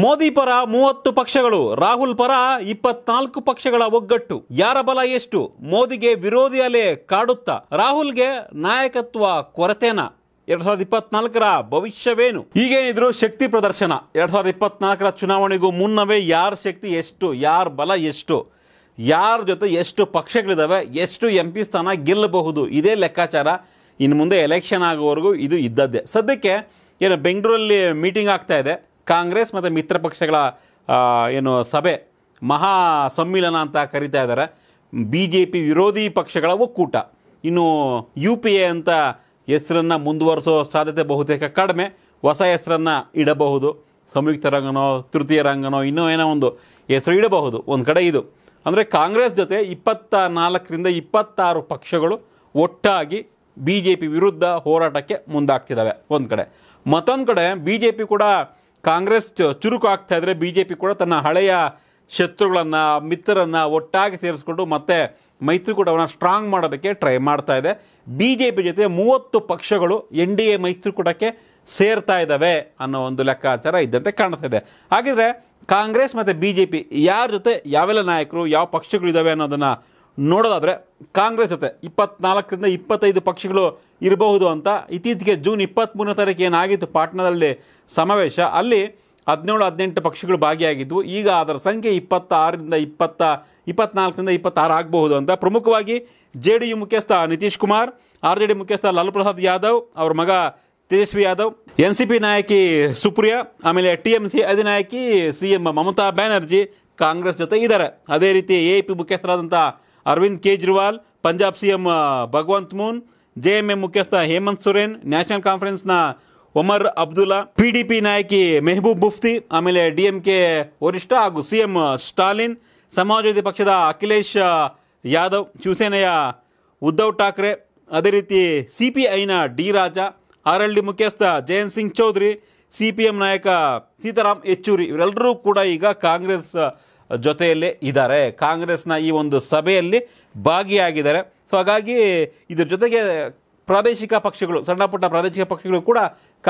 ಮೋದಿ ಪರ ಮೂವತ್ತು ಪಕ್ಷಗಳು ರಾಹುಲ್ ಪರ ಇಪ್ಪತ್ನಾಲ್ಕು ಪಕ್ಷಗಳ ಒಗ್ಗಟ್ಟು ಯಾರ ಬಲ ಎಷ್ಟು ಮೋದಿಗೆ ವಿರೋಧಿ ಅಲೆ ಕಾಡುತ್ತಾ ರಾಹುಲ್ಗೆ ನಾಯಕತ್ವ ಕೊರತೆನಾ ಎರಡ್ ಸಾವಿರದ ಇಪ್ಪತ್ನಾಲ್ಕರ ಭವಿಷ್ಯವೇನು ಈಗೇನಿದ್ರು ಶಕ್ತಿ ಪ್ರದರ್ಶನ ಎರಡ್ ಸಾವಿರದ ಇಪ್ಪತ್ನಾಲ್ಕರ ಚುನಾವಣೆಗೂ ಮುನ್ನವೇ ಯಾರ ಶಕ್ತಿ ಎಷ್ಟು ಯಾರ ಬಲ ಎಷ್ಟು ಯಾರ ಜೊತೆ ಎಷ್ಟು ಪಕ್ಷಗಳಿದಾವೆ ಎಷ್ಟು ಎಂ ಪಿ ಸ್ಥಾನ ಗೆಲ್ಲಬಹುದು ಇದೇ ಲೆಕ್ಕಾಚಾರ ಇನ್ನು ಮುಂದೆ ಎಲೆಕ್ಷನ್ ಆಗೋವರೆಗೂ ಇದು ಇದ್ದದ್ದೇ ಸದ್ಯಕ್ಕೆ ಏನು ಬೆಂಗಳೂರಲ್ಲಿ ಮೀಟಿಂಗ್ ಆಗ್ತಾ ಇದೆ ಕಾಂಗ್ರೆಸ್ ಮತ್ತು ಮಿತ್ರ ಪಕ್ಷಗಳ ಏನು ಸಭೆ ಮಹಾ ಸಮ್ಮಿಲನ ಅಂತ ಕರಿತಾ ಇದ್ದಾರೆ ಬಿ ಜೆ ಪಿ ವಿರೋಧಿ ಪಕ್ಷಗಳ ಒಕ್ಕೂಟ ಇನ್ನು ಯು ಪಿ ಎ ಅಂತ ಹೆಸರನ್ನು ಮುಂದುವರಿಸೋ ಸಾಧ್ಯತೆ ಬಹುತೇಕ ಕಡಿಮೆ ಹೊಸ ಹೆಸರನ್ನು ಇಡಬಹುದು ಸಂಯುಕ್ತ ರಂಗನೋ ತೃತೀಯ ರಂಗನೋ ಇನ್ನೂ ಏನೋ ಒಂದು ಹೆಸರು ಇಡಬಹುದು ಒಂದು ಕಡೆ ಇದು ಅಂದರೆ ಕಾಂಗ್ರೆಸ್ ಜೊತೆ ಇಪ್ಪತ್ತ ನಾಲ್ಕರಿಂದ ಇಪ್ಪತ್ತಾರು ಪಕ್ಷಗಳು ಒಟ್ಟಾಗಿ ಬಿ ಜೆ ಪಿ ವಿರುದ್ಧ ಹೋರಾಟಕ್ಕೆ ಮುಂದಾಗ್ತಿದ್ದಾವೆ ಒಂದು ಕಡೆ ಮತ್ತೊಂದು ಕಡೆ ಬಿ ಜೆ ಪಿ ಕೂಡ ಕಾಂಗ್ರೆಸ್ ಚುರುಕು ಆಗ್ತಾ ಇದ್ದರೆ ಬಿ ಜೆ ಪಿ ಕೂಡ ತನ್ನ ಹಳೆಯ ಶತ್ರುಗಳನ್ನು ಮಿತ್ರರನ್ನು ಒಟ್ಟಾಗಿ ಸೇರಿಸ್ಕೊಂಡು ಮತ್ತೆ ಮೈತ್ರಿಕೂಟವನ್ನು ಸ್ಟ್ರಾಂಗ್ ಮಾಡೋದಕ್ಕೆ ಟ್ರೈ ಮಾಡ್ತಾ ಇದೆ ಬಿ ಜೆ ಪಿ ಜೊತೆ ಮೂವತ್ತು ಪಕ್ಷಗಳು ಎನ್ ಡಿ ಎ ಮೈತ್ರಿಕೂಟಕ್ಕೆ ಸೇರ್ತಾ ಇದ್ದಾವೆ ಅನ್ನೋ ಒಂದು ಲೆಕ್ಕಾಚಾರ ಇದ್ದಂತೆ ಕಾಣ್ತಾ ಇದೆ ಹಾಗಿದ್ರೆ ಕಾಂಗ್ರೆಸ್ ಮತ್ತು ಬಿ ಜೆ ಪಿ ಯಾರ ಜೊತೆ ಯಾವೆಲ್ಲ ನಾಯಕರು ಯಾವ ಪಕ್ಷಗಳಿದ್ದಾವೆ ಅನ್ನೋದನ್ನು ನೋಡೋದಾದರೆ ಕಾಂಗ್ರೆಸ್ ಜೊತೆ ಇಪ್ಪತ್ನಾಲ್ಕರಿಂದ ಇಪ್ಪತ್ತೈದು ಪಕ್ಷಗಳು ಇರಬಹುದು ಅಂತ ಇತ್ತೀಚೆಗೆ ಜೂನ್ ಇಪ್ಪತ್ತ್ಮೂರನೇ ತಾರೀಕು ಏನಾಗಿತ್ತು ಪಾಟ್ನಾದಲ್ಲಿ ಸಮಾವೇಶ ಅಲ್ಲಿ ಹದಿನೇಳು ಹದಿನೆಂಟು ಪಕ್ಷಗಳು ಭಾಗಿಯಾಗಿದ್ದವು ಈಗ ಅದರ ಸಂಖ್ಯೆ ಇಪ್ಪತ್ತಾರರಿಂದ ಇಪ್ಪತ್ತ ಇಪ್ಪತ್ನಾಲ್ಕರಿಂದ ಇಪ್ಪತ್ತಾರು ಆಗಬಹುದು ಅಂತ ಪ್ರಮುಖವಾಗಿ ಜೆ ಡಿ ಯು ಮುಖ್ಯಸ್ಥ Nitish Kumar R J D ಮುಖ್ಯಸ್ಥ ಲಾಲು ಪ್ರಸಾದ್ ಯಾದವ್ ಅವರ ಮಗ Tejashwi Yadav N C P ನಾಯಕಿ ಸುಪ್ರಿಯಾ ಆಮೇಲೆ ಟಿ ಎಂ ಸಿ ಅಧಿನಾಯಕಿ ಸಿ ಎಂ ಮಮತಾ ಬ್ಯಾನರ್ಜಿ ಕಾಂಗ್ರೆಸ್ ಜೊತೆ ಇದ್ದಾರೆ ಅದೇ ರೀತಿ ಎ ಪಿ ಮುಖ್ಯಸ್ಥರಾದಂಥ अरविंद केज्रीवा पंजाब सीएम भगवंत मून जेएमएम मुख्यस्थ हेमंत सोरेन नेशनल कॉन्फ्रेंस न उमर अब्दुला पीडीपी नायक मेहबूब मुफ्ती आमले डीएमके वरिष्ठ आगू सीएम स्टालिन समाजवादी पक्ष अखिलेश यादव शिवसेन उद्धव ठाकरे अदे रीति सीपीन डी राजा आरएल मुख्यस्थ जयंत सिंग चौधरी सीपीएम नायक सीताराम यचूरी इवरेलू कूड़ा कांग्रेस ಜೊತೆಯಲ್ಲೇ ಇದ್ದಾರೆ ಕಾಂಗ್ರೆಸ್ನ ಈ ಒಂದು ಸಭೆಯಲ್ಲಿ ಭಾಗಿಯಾಗಿದ್ದಾರೆ ಸೊ ಹಾಗಾಗಿ ಇದ್ರ ಜೊತೆಗೆ ಪ್ರಾದೇಶಿಕ ಪಕ್ಷಗಳು ಸಣ್ಣ ಪುಟ್ಟ ಪ್ರಾದೇಶಿಕ ಪಕ್ಷಗಳು ಕೂಡ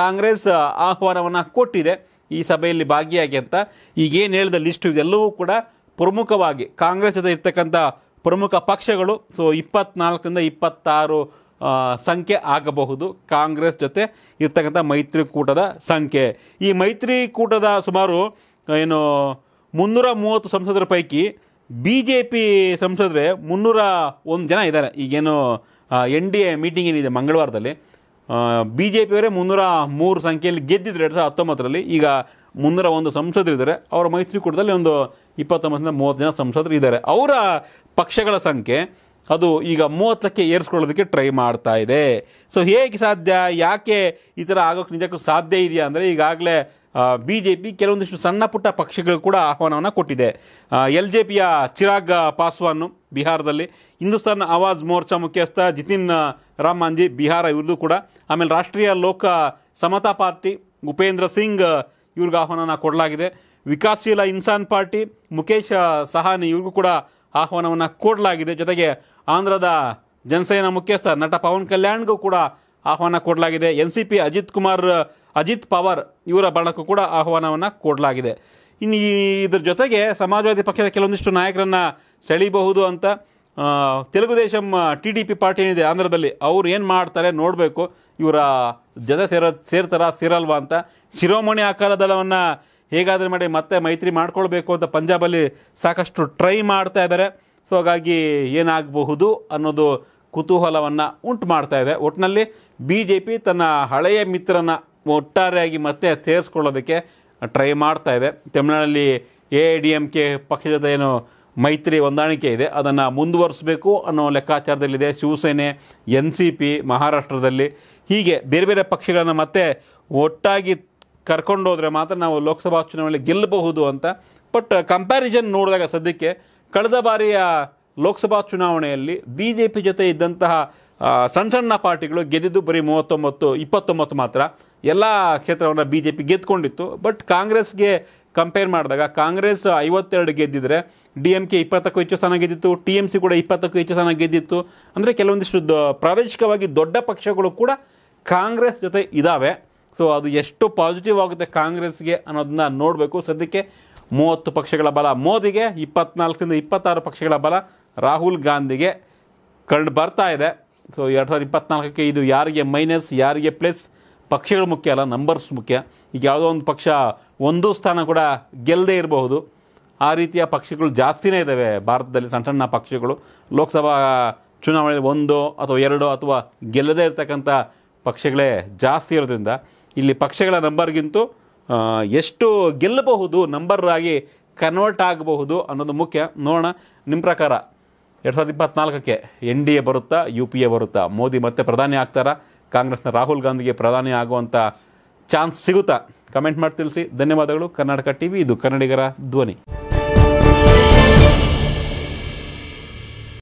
ಕಾಂಗ್ರೆಸ್ ಆಹ್ವಾನವನ್ನು ಕೊಟ್ಟಿದೆ ಈ ಸಭೆಯಲ್ಲಿ ಭಾಗಿಯಾಗಿ ಅಂತ ಈಗ ಏನು ಹೇಳಿದ ಲಿಸ್ಟು ಇದೆಲ್ಲವೂ ಕೂಡ ಪ್ರಮುಖವಾಗಿ ಕಾಂಗ್ರೆಸ್ ಜೊತೆ ಇರ್ತಕ್ಕಂಥ ಪ್ರಮುಖ ಪಕ್ಷಗಳು ಸೊ ಇಪ್ಪತ್ನಾಲ್ಕರಿಂದ ಇಪ್ಪತ್ತಾರು ಸಂಖ್ಯೆ ಆಗಬಹುದು ಕಾಂಗ್ರೆಸ್ ಜೊತೆ ಇರ್ತಕ್ಕಂಥ ಮೈತ್ರಿಕೂಟದ ಸಂಖ್ಯೆ ಈ ಮೈತ್ರಿಕೂಟದ ಸುಮಾರು ಏನು ಮುನ್ನೂರ ಮೂವತ್ತು ಸಂಸದರ ಪೈಕಿ ಬಿ ಜೆ ಪಿ ಸಂಸದರೇ ಮುನ್ನೂರ ಒಂದು ಜನ ಇದ್ದಾರೆ ಈಗೇನು ಎನ್ ಡಿ ಎ ಮೀಟಿಂಗ್ ಏನಿದೆ ಮಂಗಳವಾರದಲ್ಲಿ ಬಿ ಜೆ ಪಿಯವರೇ ಮುನ್ನೂರ ಮೂರು ಸಂಖ್ಯೆಯಲ್ಲಿ ಗೆದ್ದಿದ್ರು ಎರಡು ಸಾವಿರದ ಹತ್ತೊಂಬತ್ತರಲ್ಲಿ ಈಗ ಮುನ್ನೂರ ಒಂದು ಸಂಸದರಿದ್ದಾರೆ ಅವರ ಮೈತ್ರಿಕೂಟದಲ್ಲಿ ಒಂದು ಇಪ್ಪತ್ತೊಂಬತ್ತರಿಂದ ಮೂವತ್ತು ಜನ ಸಂಸದರು ಇದ್ದಾರೆ ಅವರ ಪಕ್ಷಗಳ ಸಂಖ್ಯೆ ಅದು ಈಗ ಮೂವತ್ತಕ್ಕೆ ಏರಿಸ್ಕೊಳ್ಳೋದಕ್ಕೆ ಟ್ರೈ ಮಾಡ್ತಾ ಇದೆ ಸೊ ಹೇಗೆ ಸಾಧ್ಯ ಯಾಕೆ ಈ ಥರ ಆಗೋಕ್ಕೆ ನಿಜಕ್ಕೂ ಸಾಧ್ಯ ಇದೆಯಾ ಅಂದರೆ ಈಗಾಗಲೇ ಬಿ ಜೆ ಪಿ ಕೆಲವೊಂದಿಷ್ಟು ಸಣ್ಣ ಪುಟ್ಟ ಪಕ್ಷಗಳು ಕೂಡ ಆಹ್ವಾನವನ್ನು ಕೊಟ್ಟಿದೆ ಎಲ್ ಜೆ ಪಿಯ ಚಿರಾಗ್ ಪಾಸ್ವಾನ್ ಬಿಹಾರದಲ್ಲಿ ಹಿಂದೂಸ್ತಾನ್ ಆವಾಜ್ ಮೋರ್ಚಾ ಮುಖ್ಯಸ್ಥ ಜಿತಿನ್ ರಾಮ್ ಮಾಂಜಿ ಬಿಹಾರ ಇವ್ರದ್ದು ಕೂಡ ಆಮೇಲೆ ರಾಷ್ಟ್ರೀಯ ಲೋಕ ಸಮತಾ ಪಾರ್ಟಿ ಉಪೇಂದ್ರ ಸಿಂಗ್ ಇವ್ರಿಗೆ ಆಹ್ವಾನವನ್ನು ಕೊಡಲಾಗಿದೆ ವಿಕಾಸಶೀಲ ಇನ್ಸಾನ್ ಪಾರ್ಟಿ ಮುಖೇಶ್ ಸಹಾನಿ ಇವ್ರಿಗೂ ಕೂಡ ಆಹ್ವಾನವನ್ನು ಕೊಡಲಾಗಿದೆ ಜೊತೆಗೆ ಆಂಧ್ರದ ಜನಸೇನಾ ಮುಖ್ಯಸ್ಥ ನಟ ಪವನ್ ಕಲ್ಯಾಣ್ಗೂ ಕೂಡ ಆಹ್ವಾನ ಕೊಡಲಾಗಿದೆ N C P Ajit Kumar Ajit Pawar ಇವರ ಬಣಕ್ಕೂ ಕೂಡ ಆಹ್ವಾನವನ್ನು ಕೊಡಲಾಗಿದೆ ಇನ್ನು ಇದ್ರ ಜೊತೆಗೆ ಸಮಾಜವಾದಿ ಪಕ್ಷದ ಕೆಲವೊಂದಿಷ್ಟು ನಾಯಕರನ್ನು ಸೆಳೀಬಹುದು ಅಂತ Telugu Desam T D P party ಏನಿದೆ ಆಂಧ್ರದಲ್ಲಿ ಅವ್ರು ಏನು ಮಾಡ್ತಾರೆ ನೋಡಬೇಕು ಇವರ ಜೊತೆ ಸೇರೋ ಸೇರ್ತಾರ ಸೇರಲ್ವಾ ಅಂತ ಶಿರೋಮಣಿ ಅಕಾಲ ದಳವನ್ನು ಹೇಗಾದರೂ ಮಾಡಿ ಮತ್ತೆ ಮೈತ್ರಿ ಮಾಡ್ಕೊಳ್ಬೇಕು ಅಂತ ಪಂಜಾಬಲ್ಲಿ ಸಾಕಷ್ಟು ಟ್ರೈ ಮಾಡ್ತಾ ಇದ್ದಾರೆ ಸೊ ಹಾಗಾಗಿ ಏನಾಗಬಹುದು ಅನ್ನೋದು ಕುತೂಹಲವನ್ನು ಉಂಟು ಮಾಡ್ತಾ ಇದೆ ಒಟ್ಟಿನಲ್ಲಿ ಬಿ ಜೆ ಪಿ ತನ್ನ ಹಳೆಯ ಮಿತ್ರನ ಒಟ್ಟಾರೆಯಾಗಿ ಮತ್ತೆ ಸೇರಿಸ್ಕೊಳ್ಳೋದಕ್ಕೆ ಟ್ರೈ ಮಾಡ್ತಾ ಇದೆ ತಮಿಳುನಾಡಲ್ಲಿ ಎ ಡಿ ಎಮ್ ಕೆ ಪಕ್ಷದ ಏನು ಮೈತ್ರಿ ಹೊಂದಾಣಿಕೆ ಇದೆ ಅದನ್ನು ಮುಂದುವರಿಸಬೇಕು ಅನ್ನೋ ಲೆಕ್ಕಾಚಾರದಲ್ಲಿದೆ ಶಿವಸೇನೆ ಎನ್ ಸಿ ಪಿ ಮಹಾರಾಷ್ಟ್ರದಲ್ಲಿ ಹೀಗೆ ಬೇರೆ ಬೇರೆ ಪಕ್ಷಗಳನ್ನು ಮತ್ತೆ ಒಟ್ಟಾಗಿ ಕರ್ಕೊಂಡೋದ್ರೆ ಮಾತ್ರ ನಾವು ಲೋಕಸಭಾ ಚುನಾವಣೆಯಲ್ಲಿ ಗೆಲ್ಲಬಹುದು ಅಂತ ಬಟ್ ಕಂಪ್ಯಾರಿಸನ್ ನೋಡಿದಾಗ ಸದ್ಯಕ್ಕೆ ಕಳೆದ ಬಾರಿಯ ಲೋಕಸಭಾ ಚುನಾವಣೆಯಲ್ಲಿ ಬಿ ಜೆ ಪಿ ಜೊತೆ ಇದ್ದಂತಹ ಸಣ್ಣ ಸಣ್ಣ ಪಾರ್ಟಿಗಳು ಗೆದ್ದಿದ್ದು ಬರೀ ಮೂವತ್ತೊಂಬತ್ತು ಇಪ್ಪತ್ತೊಂಬತ್ತು ಮಾತ್ರ ಎಲ್ಲ ಕ್ಷೇತ್ರವನ್ನು ಬಿ ಜೆ ಪಿ ಗೆದ್ದುಕೊಂಡಿತ್ತು ಬಟ್ ಕಾಂಗ್ರೆಸ್ಗೆ ಕಂಪೇರ್ ಮಾಡಿದಾಗ ಕಾಂಗ್ರೆಸ್ ಐವತ್ತೆರಡು ಗೆದ್ದಿದ್ರೆ ಡಿ ಎಮ್ ಕೆ ಇಪ್ಪತ್ತಕ್ಕೂ ಹೆಚ್ಚು ಸ್ಥಾನ ಗೆದ್ದಿತ್ತು ಟಿ ಎಮ್ ಸಿ ಕೂಡ ಇಪ್ಪತ್ತಕ್ಕೂ ಹೆಚ್ಚು ಸ್ಥಾನ ಗೆದ್ದಿತ್ತು ಅಂದರೆ ಕೆಲವೊಂದಿಷ್ಟು ಪ್ರಾದೇಶಿಕವಾಗಿ ದೊಡ್ಡ ಪಕ್ಷಗಳು ಕೂಡ ಕಾಂಗ್ರೆಸ್ ಜೊತೆ ಇದ್ದಾವೆ ಸೊ ಅದು ಎಷ್ಟು ಪಾಸಿಟಿವ್ ಆಗುತ್ತೆ ಕಾಂಗ್ರೆಸ್ಗೆ ಅನ್ನೋದನ್ನ ನೋಡಬೇಕು ಸದ್ಯಕ್ಕೆ ಮೂವತ್ತು ಪಕ್ಷಗಳ ಬಲ ಮೋದಿಗೆ ಇಪ್ಪತ್ನಾಲ್ಕರಿಂದ ಇಪ್ಪತ್ತಾರು ಪಕ್ಷಗಳ ಬಲ ರಾಹುಲ್ ಗಾಂಧಿಗೆ ಕಂಡು ಬರ್ತಾ ಇದೆ ಸೊ ಎರಡು ಸಾವಿರದ ಇಪ್ಪತ್ನಾಲ್ಕಕ್ಕೆ ಇದು ಯಾರಿಗೆ ಮೈನಸ್ ಯಾರಿಗೆ ಪ್ಲಸ್ ಪಕ್ಷಗಳು ಮುಖ್ಯ ಅಲ್ಲ ನಂಬರ್ಸ್ ಮುಖ್ಯ ಈಗ ಯಾವುದೋ ಒಂದು ಪಕ್ಷ ಒಂದು ಸ್ಥಾನ ಕೂಡ ಗೆಲ್ಲದೆ ಇರಬಹುದು ಆ ರೀತಿಯ ಪಕ್ಷಗಳು ಜಾಸ್ತಿನೇ ಇದ್ದಾವೆ ಭಾರತದಲ್ಲಿ ಸಣ್ಣ ಸಣ್ಣ ಪಕ್ಷಗಳು ಲೋಕಸಭಾ ಚುನಾವಣೆಯಲ್ಲಿ ಒಂದು ಅಥವಾ ಎರಡು ಅಥವಾ ಗೆಲ್ಲದೇ ಇರತಕ್ಕಂಥ ಪಕ್ಷಗಳೇ ಜಾಸ್ತಿ ಇರೋದ್ರಿಂದ ಇಲ್ಲಿ ಪಕ್ಷಗಳ ನಂಬರ್ಗಿಂತೂ ಎಷ್ಟು ಗೆಲ್ಲಬಹುದು ನಂಬರ್ ಆಗಿ ಕನ್ವರ್ಟ್ ಆಗಬಹುದು ಅನ್ನೋದು ಮುಖ್ಯ ನೋಡೋಣ ನಿಮ್ಮ ಪ್ರಕಾರ ಎರಡು ಸಾವಿರದ ಇಪ್ಪತ್ನಾಲ್ಕಕ್ಕೆ ಎನ್ ಡಿ ಎ ಬರುತ್ತಾ ಯು ಪಿ ಎ ಬರುತ್ತಾ ಮೋದಿ ಮತ್ತೆ ಪ್ರಧಾನಿ ಆಗ್ತಾರಾ ಕಾಂಗ್ರೆಸ್ನ ರಾಹುಲ್ ಗಾಂಧಿಗೆ ಪ್ರಧಾನಿ ಆಗುವಂಥ ಚಾನ್ಸ್ ಸಿಗುತ್ತಾ ಕಮೆಂಟ್ ಮಾಡಿ ತಿಳಿಸಿ ಧನ್ಯವಾದಗಳು ಕರ್ನಾಟಕ ಟಿ ವಿ ಇದು ಕನ್ನಡಿಗರ ಧ್ವನಿ